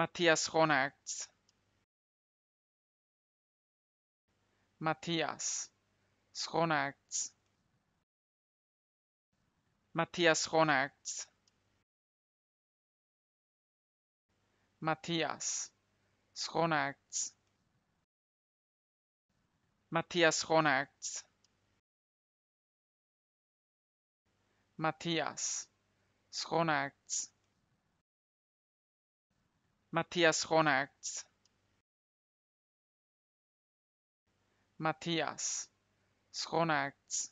Matthias Ronalds. Matthias Ronalds. Matthias Ronalds. Matthias Ronalds. Matthias Ronalds. Matthias Ronalds. Matthias Ronax Matthias Ronax